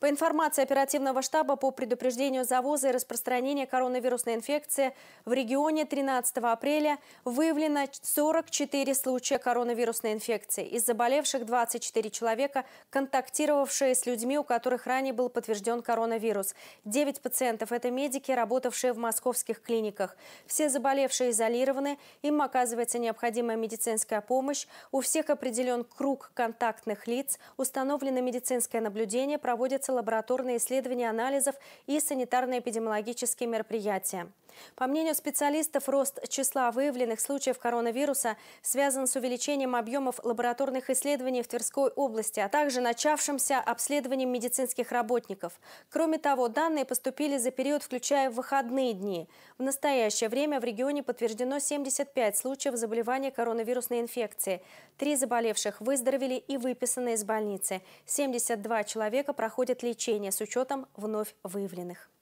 По информации оперативного штаба по предупреждению завоза и распространения коронавирусной инфекции, в регионе 13 апреля выявлено 44 случая коронавирусной инфекции. Из заболевших 24 человека, контактировавшие с людьми, у которых ранее был подтвержден коронавирус. 9 пациентов – это медики, работавшие в московских клиниках. Все заболевшие изолированы, им оказывается необходимая медицинская помощь, у всех определен круг контактных лиц, установлено медицинское наблюдение, проводятся проводятся лабораторные исследования анализов и санитарно-эпидемиологические мероприятия. По мнению специалистов, рост числа выявленных случаев коронавируса связан с увеличением объемов лабораторных исследований в Тверской области, а также начавшимся обследованием медицинских работников. Кроме того, данные поступили за период, включая выходные дни. В настоящее время в регионе подтверждено 75 случаев заболевания коронавирусной инфекции. Три заболевших выздоровели и выписаны из больницы. 72 человека проходят лечение с учетом вновь выявленных.